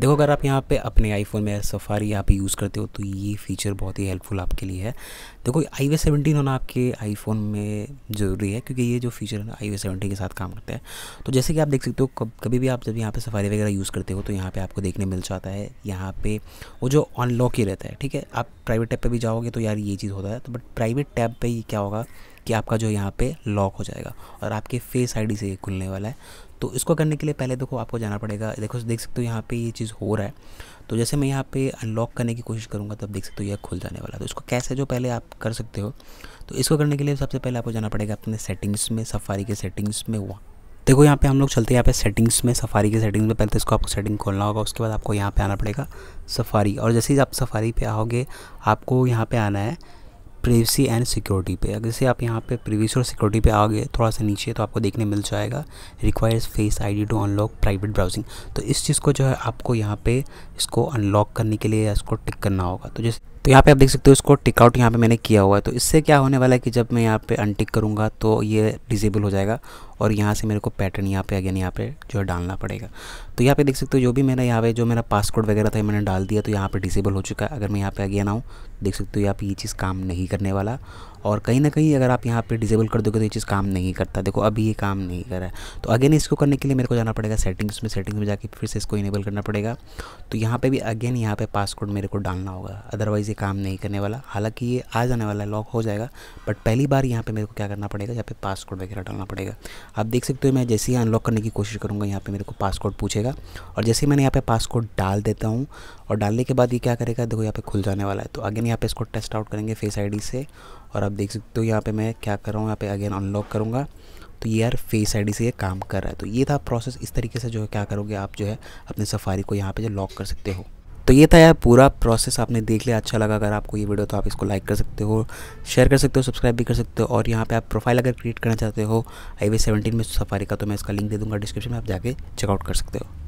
देखो अगर आप यहाँ पे अपने आईफोन में सफारी आप यूज़ करते हो तो ये फीचर बहुत ही हेल्पफुल आपके लिए है देखो आई वे सेवेंटीन होना आपके आईफोन में ज़रूरी है क्योंकि ये जो फीचर है आई वे सेवेंटीन के साथ काम करता है तो जैसे कि आप देख सकते हो कब कभी भी आप जब यहाँ पे सफारी वगैरह यूज़ करते हो तो यहाँ पर आपको देखने मिल जाता है यहाँ पर वो जो अनलॉक ही रहता है ठीक है आप प्राइवेट टैब पर भी जाओगे तो यार ये चीज़ होता है तो बट प्राइवेट टैब पर ये क्या होगा कि आपका जो यहाँ पे लॉक हो जाएगा और आपके फेस आईडी से ये खुलने वाला है तो इसको करने के लिए पहले देखो आपको जाना पड़ेगा देखो देख सकते हो यहाँ पे ये चीज़ हो रहा है तो जैसे मैं यहाँ पे अनलॉक करने की कोशिश करूँगा तब देख सकते हो यह खुल जाने वाला तो इसको कैसे जो पहले आप कर सकते हो तो इसको करने के लिए सबसे पहले आपको जाना पड़ेगा अपने सेटिंग्स में सफारी के सेटिंग्स में वहाँ देखो यहाँ पे हम लोग चलते हैं यहाँ पे सेटिंग्स में सफारी के सेटिंग्स में पहले तो इसको आपको सेटिंग खोलना होगा उसके बाद आपको यहाँ पे आना पड़ेगा सफारी और जैसे ही आप सफारी पे आओगे आपको यहाँ पे आना है प्रिवेसी एंड सिक्योरिटी पे अगर जैसे आप यहाँ पे प्रिवेसी और सिक्योरिटी पे आ गए थोड़ा सा नीचे तो आपको देखने मिल जाएगा requires face ID to unlock private browsing तो इस चीज़ को जो है आपको यहाँ पे इसको अनलॉक करने के लिए इसको टिक करना होगा तो जैसे तो यहाँ पे आप देख सकते हो इसको टिकआउट यहाँ पे मैंने किया हुआ है तो इससे क्या होने वाला है कि जब मैं यहाँ पे अनटिक करूँगा तो ये डिजेबल हो जाएगा और यहाँ से मेरे को पैटर्न यहाँ पे अगेन यहाँ पे जो है डालना पड़ेगा तो यहाँ पे देख सकते हो जो भी मेरा यहाँ पे जो मेरा पासवर्ड वगैरह था मैंने डाल दिया तो यहाँ पर डिजेबल हो चुका है अगर मैं यहाँ पे अगेन आऊँ देख सकते हो यहाँ पे ये चीज़ काम नहीं करने वाला और कहीं ना कहीं अगर आप यहाँ पे डिजेबल कर दोगे तो ये चीज़ काम नहीं करता देखो अभी ये काम नहीं कर रहा है तो अगेन इसको करने के लिए मेरे को जाना पड़ेगा सेटिंग्स में सेटिंग्स में जाके फिर से इसको इनेबल करना पड़ेगा तो यहाँ पे भी अगेन यहाँ पे पासकोड मेरे को डालना होगा अदरवाइज़ ये काम नहीं करने वाला हालाँकि ये आ जाने वाला है लॉक हो जाएगा बट पहली बार यहाँ पर मेरे को क्या करना पड़ेगा यहाँ पे पासकोड वगैरह डालना पड़ेगा आप देख सकते हो मैं जैसे ही अनलॉक करने की कोशिश करूँगा यहाँ पर मेरे को पासकोड पूछेगा और जैसे मैंने यहाँ पर पासकोड डाल देता हूँ और डालने के बाद ये क्या करेगा देखो यहाँ पर खुल जाने वाला है तो अगेन यहाँ पर इसको टेस्ट आउट करेंगे फेस आई आई से और आप देख सकते हो यहाँ पे मैं क्या कर रहा हूँ यहाँ पे अगेन अनलॉक करूँगा तो ये यार फेस आईडी से ये काम कर रहा है तो ये था प्रोसेस इस तरीके से जो है क्या करोगे आप जो है अपने सफारी को यहाँ पे जो लॉक कर सकते हो तो ये था यार पूरा प्रोसेस आपने देख लिया अच्छा लगा अगर आपको ये वीडियो तो आप इसको लाइक कर सकते हो शेयर कर सकते हो सब्सक्राइब भी कर सकते हो और यहाँ पे आप प्रोफाइल अगर क्रिएट करना चाहते हो वे सेवनटीन में सफारी का तो मैं इसका लिंक दे दूँगा डिस्क्रिप्शन में आप जाके चेकआउट कर सकते हो